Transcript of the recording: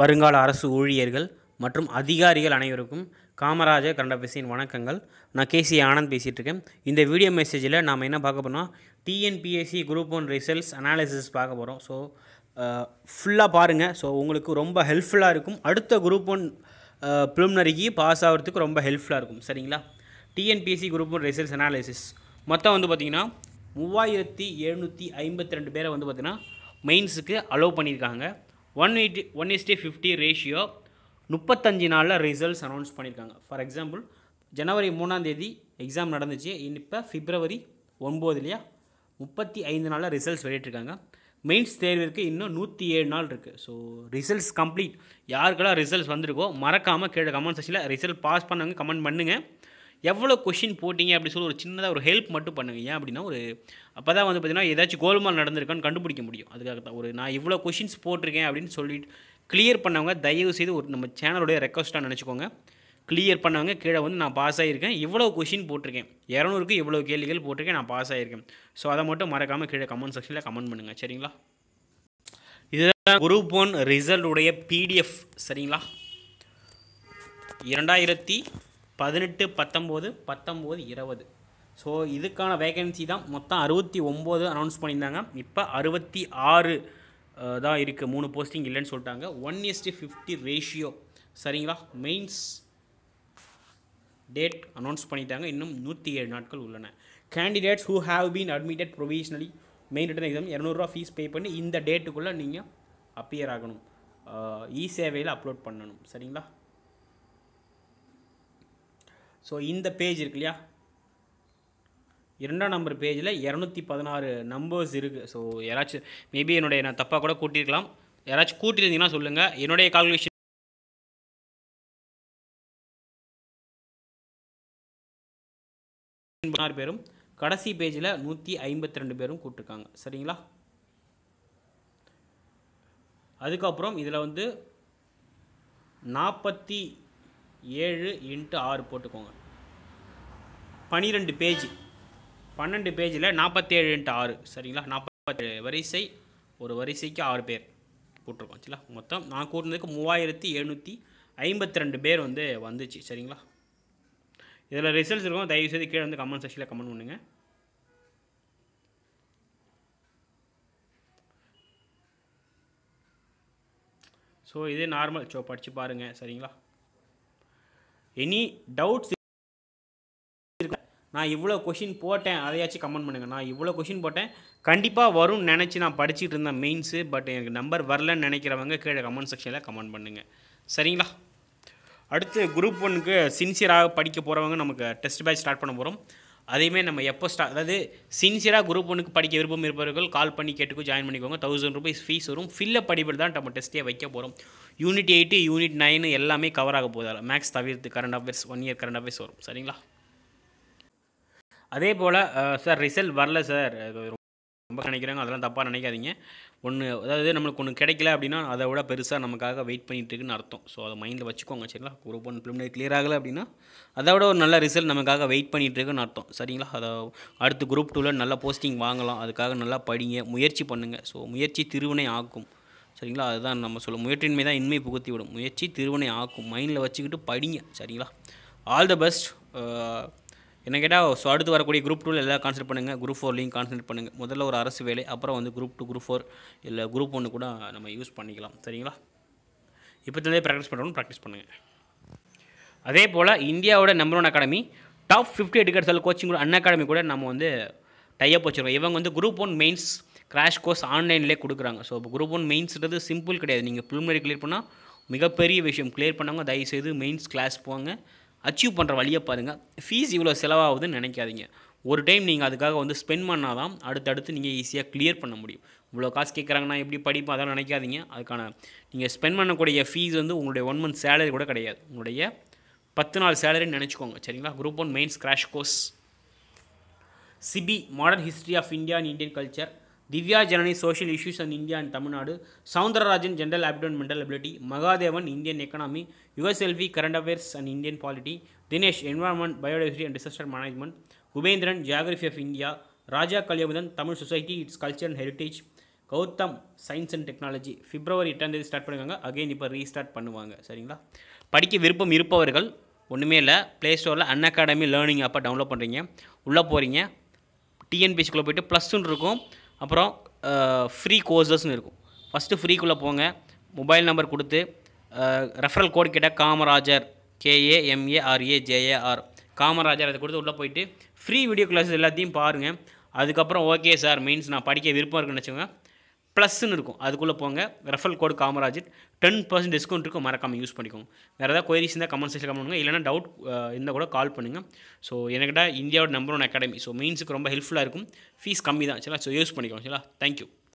வருங்கால அரசு ஊழியர்கள் மற்றும் அதிகாரிகள் அனைவருக்கும் காமராஜர் கண்டபேசியின் வணக்கங்கள் நான் கேசி ஆனந்த் பேசிகிட்ருக்கேன் இந்த வீடியோ மெசேஜில் நாம் என்ன பார்க்க போனால் TNPSC group one results analysis பார்க்க போகிறோம் ஸோ ஃபுல்லாக பாருங்கள் ஸோ உங்களுக்கு ரொம்ப ஹெல்ப்ஃபுல்லாக இருக்கும் அடுத்த குரூப் ஒன் ப்ளிமினரிக்கு பாஸ் ஆகிறதுக்கு ரொம்ப ஹெல்ப்ஃபுல்லாக இருக்கும் சரிங்களா TNPSC group one results analysis மொத்தம் வந்து பார்த்திங்கன்னா மூவாயிரத்தி எழுநூற்றி ஐம்பத்தி ரெண்டு பேரை வந்து பார்த்திங்கன்னா மெயின்ஸுக்கு அலோவ் பண்ணியிருக்காங்க one one is to fifty ratio முப்பத்தஞ்சு நாளில் ரிசல்ட்ஸ் அனௌன்ஸ் பண்ணியிருக்காங்க ஃபார் எக்ஸாம்பிள் ஜனவரி மூணாம் தேதி எக்ஸாம் நடந்துச்சு இப்போ ஃபிப்ரவரி ஒம்போதுலையா முப்பத்தி ஐந்து நாளில் ரிசல்ட்ஸ் வெளியிட்டிருக்காங்க மெயின்ஸ் தேர்விற்கு இன்னும் நூற்றி ஏழு நாள் இருக்குது ஸோ ரிசல்ட்ஸ் கம்ப்ளீட் யாருக்கெல்லாம் ரிசல்ட்ஸ் வந்திருக்கோ மறக்காமல் கேட்ட கமெண்ட் செக்ஷனில் ரிசல்ட் பாஸ் பண்ணுங்க கமெண்ட் பண்ணுங்கள் எவ்வளோ கொஷின் போட்டிங்க அப்படின்னு சொல்லி ஒரு சின்னதாக ஒரு ஹெல்ப் மட்டும் ஏன் அப்படின்னா ஒரு அப்போ தான் வந்து பார்த்திங்கன்னா ஏதாச்சும் கோல்மால் நடந்திருக்கான்னு கண்டுபிடிக்க முடியும் அதுக்காக தான் ஒரு நான் இவ்வளோ கொஷின்ஸ் போட்டிருக்கேன் அப்படின்னு சொல்லிட்டு கிளியர் பண்ணவங்க தயவு செய்து ஒரு நம்ம சேனலுடைய ரெக்வஸ்ட்டாக நினச்சிக்கோங்க கிளியர் பண்ணவங்க கீழே வந்து நான் பாஸ் ஆகியிருக்கேன் இவ்வளோ கொஷின் போட்டிருக்கேன் இரநூறுக்கு இவ்வளோ கேள்விகள் போட்டிருக்கேன் நான் பாஸ் ஆகியிருக்கேன் ஸோ அதை மட்டும் மறக்காமல் கீழே கமெண்ட் செக்ஷனில் கமெண்ட் பண்ணுங்கள் சரிங்களா இதுதான் குரூப் ஒன் ரிசல்ட்டுடைய பிடிஎஃப் சரிங்களா இரண்டாயிரத்தி பதினெட்டு பத்தொம்போது பத்தொம்போது இருபது ஸோ இதுக்கான வேகன்சி தான் மொத்தம் அறுபத்தி ஒம்பது அனௌன்ஸ் பண்ணியிருந்தாங்க இப்போ அறுபத்தி ஆறு தான் இருக்குது மூணு போஸ்டிங் இல்லைன்னு சொல்லிட்டாங்க ஒன் இஸ்டி ஃபிஃப்டி ரேஷியோ சரிங்களா மெயின்ஸ் டேட் அனௌன்ஸ் பண்ணிட்டாங்க இன்னும் நூற்றி ஏழு நாட்கள் உள்ளன candidates who have been admitted provisionally main written exam இரநூறுவா ஃபீஸ் பே பண்ணி இந்த டேட்டுக்குள்ளே நீங்கள் அப்பியர் ஆகணும் இ சேவையில் அப்லோட் பண்ணணும் சரிங்களா ஸோ இந்த பேஜ் இருக்கு இல்லையா இரண்டாம் நம்பர் பேஜில் இரநூத்தி பதினாறு நம்பர்ஸ் இருக்குது ஸோ யாராச்சும் மேபி என்னுடைய நான் தப்பாக கூட கூட்டியிருக்கலாம் யாராச்சும் கூட்டியிருந்தீங்கன்னா சொல்லுங்கள் என்னுடைய கால்குலேஷன் பதினாறு பேரும் கடைசி பேஜில் நூற்றி ஐம்பத்தி ரெண்டு பேரும் கூட்டிருக்காங்க சரிங்களா அதுக்கப்புறம் இதில் வந்து நாற்பத்தி ஏழு இன்ட்டு ஆறு போட்டுக்கோங்க பன்னிரெண்டு பேஜ் பன்னெண்டு பேஜில் நாற்பத்தேழு இன்ட்டு ஆறு சரிங்களா நாற்பத்தேழு வரிசை ஒரு வரிசைக்கு ஆறு பேர் போட்டிருக்கோம் சரிங்களா மொத்தம் நான் கூட்டினதுக்கு மூவாயிரத்தி எழுநூற்றி ஐம்பத்தி ரெண்டு பேர் வந்து வந்துச்சு சரிங்களா இதில் ரிசல்ட்ஸ் இருக்கும் தயவுசெய்து கீழே வந்து கமெண்ட் செக்ஷனில் கமெண்ட் பண்ணுங்கள் ஸோ இதே நார்மல் சோ படித்து பாருங்கள் சரிங்களா எனி டவுட்ஸ் நான் இவ்வளோ கொஷின் போட்டேன் அதையாச்சும் கமெண்ட் பண்ணுங்கள் நான் இவ்வளோ கொஷின் போட்டேன் கண்டிப்பாக வரும்னு நினச்சி நான் படிச்சுட்டு இருந்தேன் மெயின்ஸு பட் எனக்கு நம்பர் வரலன்னு நினைக்கிறவங்க கீழே கமெண்ட் செக்ஷனில் கமெண்ட் பண்ணுங்கள் சரிங்களா அடுத்து குரூப் ஒனுக்கு சின்சியராக படிக்க போகிறவங்க நமக்கு டெஸ்ட் பேட்ச் ஸ்டார்ட் பண்ண போகிறோம் அதையுமே நம்ம எப்போ ஸ்டா அதாவது சின்சியராக குரூப் ஒன்றுக்கு படிக்க விருப்பம் இருப்பவர்கள் கால் பண்ணி கேட்டுக்கோ ஜாயின் பண்ணிக்கோங்க தௌசண்ட் ருபீஸ் ஃபீஸ் வரும் ஃபில்ல படிப்பில் தான் நம்ம டெஸ்ட்டே வைக்க போகிறோம் யூனிட் எயிட்டு யூனிட் நைனு எல்லாமே கவர் ஆக போதால் மேக்ஸ் தவிர்த்து current affairs one year current affairs வரும் சரிங்களா அதே போல் சார் ரிசல்ட் வரல சார் ரொம்ப நினைக்கிறாங்க அதெல்லாம் தப்பாக நினைக்காதீங்க ஒன்று அதாவது நம்மளுக்கு ஒன்று கிடைக்கல அப்படின்னா அதை விட பெருசாக நமக்காக வெயிட் பண்ணிகிட்டு இருக்குன்னு அர்த்தம் ஸோ அதை மைண்டில் வச்சுக்கோங்க சரிங்களா குரூப் ஒன் ப்ரிலிமினரி கிளியர் ஆகலை அப்படின்னா அதை விட ஒரு நல்ல ரிசல்ட் நமக்காக வெயிட் பண்ணிகிட்டு இருக்குன்னு அர்த்தம் சரிங்களா அதை அடுத்து குரூப் டூவில் நல்ல போஸ்டிங் வாங்கலாம் அதுக்காக நல்லா படிங்க முயற்சி பண்ணுங்கள் ஸோ முயற்சி திருவினை ஆக்கும் சரிங்களா அதுதான் நம்ம சொல்ல முயற்சியின்மை தான் இன்மை புகுத்தி விடும் முயற்சி திருவினை ஆக்கும் மைண்டில் வச்சுக்கிட்டு படிங்க சரிங்களா ஆல் த பெஸ்ட் என்ன கேட்டால் ஸோ அடுத்து வரக்கூடிய குரூப் டூவில் எல்லாம் கான்சன்ட்ரேட் பண்ணுங்கள் குரூப் ஃபோர்லையும் கான்சன்ட் பண்ணுங்கள் முதல்ல ஒரு அரசு வேலை அப்புறம் வந்து குரூப் டூ குரூப் ஃபோர் இல்லை குரூப் ஒன்று கூட நம்ம யூஸ் பண்ணிக்கலாம் சரிங்களா இப்போத்துலேருந்தே ப்ராக்டிஸ் பண்ணணும் ப்ராக்டிஸ் பண்ணுங்கள் அதே போல் இந்தியாவோட number one academy top fifty எடுக்கிறதால கோச்சிங் கூட அன் அகாடமி கூட நம்ம வந்து டைப் வச்சுருக்கோம் இவங்க வந்து group one mains crash course ஆன்லைன்லேயே கொடுக்குறாங்க ஸோ இப்போ குரூப் ஒன் மெயின்ஸ்ன்றது சிம்பிள் கிடையாது நீங்கள் ப்ளூமரி கிளியர் பண்ணால் மிகப்பெரிய விஷயம் கிளியர் பண்ணவங்க தயவுசெய்து மெயின்ஸ் கிளாஸ் போவாங்க அச்சீவ் பண்ணுற வழியை பாருங்கள் ஃபீஸ் இவ்வளோ செலவாகுதுன்னு நினைக்காதீங்க ஒரு டைம் நீங்கள் அதுக்காக வந்து ஸ்பெண்ட் பண்ணால் தான் அடுத்தடுத்து நீங்கள் ஈஸியாக கிளியர் பண்ண முடியும் இவ்வளோ காசு கேட்குறாங்கன்னா எப்படி படிப்போம் அதெல்லாம் நினைக்காதீங்க அதுக்கான நீங்கள் ஸ்பெண்ட் பண்ணக்கூடிய ஃபீஸ் வந்து உங்களுடைய ஒன் மந்த் சேலரி கூட கிடையாது உங்களுடைய பத்து நாள் சேலரின்னு நினச்சிக்கோங்க சரிங்களா group one mains crash course CB modern history of India and Indian culture Divya Janani social issues and India and Tamil Nadu Soundararajan general mental ability Mahadevan Indian economy USLV current affairs and Indian polity Dinesh environment biodiversity and disaster management Upendran geography of India Raja Kalyamudhan Tamil society its culture and heritage Gautam science and technology பிப்ரவரி எட்டாந்தேதி start பண்ணுவாங்க again இப்போ restart பண்ணுவாங்க சரிங்களா படிக்க விருப்பம் இருப்பவர்கள் ஒன்றுமே இல்லை ப்ளே ஸ்டோரில் அன் அகாடமி லேர்னிங் அப்போ டவுன்லோட் பண்ணுறீங்க உள்ளே போகிறீங்க டிஎன்பிஎஸ்க்குள்ளே போயிட்டு ப்ளஸ்ன்னு இருக்கும் அப்புறம் ஃப்ரீ கோர்சஸ்னு இருக்கும் ஃபஸ்ட்டு ஃப்ரீக்குள்ளே போங்க மொபைல் நம்பர் கொடுத்து ரெஃபரல் கோட் கேட்டால் காமராஜர் கேஏஎம்ஏஆர்ஏஜேஏஆர் காமராஜர் அதை கொடுத்து உள்ளே போயிட்டு ஃப்ரீ வீடியோ கிளாஸஸ் எல்லாத்தையும் பாருங்கள் அதுக்கப்புறம் ஓகே சார் மீன்ஸ் நான் படிக்க விருப்பம் இருக்குன்னு வச்சுக்கோங்க ப்ளஸ்ன்னு இருக்கும் அதுக்குள்ளே போங்க referral code Kamarajar ten percent discount இருக்கும் மறக்காமல் யூஸ் பண்ணிக்கோங்க வேறு ஏதாவது கொயரிஸ் இருந்தால் கமெண்ட் செக்ஷன் கமெண்ட் பண்ணுங்கள் இல்லைனா டவுட் இருந்தால் கூட கால் பண்ணுங்கள் ஸோ எனக்கிட்ட இந்தியாவோட நம்பர் ஒன் அகாடமி ஸோ மீன்ஸுக்கு ரொம்ப ஹெல்ப்ஃபுல்லாக இருக்கும் ஃபீஸ் கம்மி தான் சரிங்களா ஸோ யூஸ் பண்ணிக்கோங்க சரிங்களா தேங்க்யூ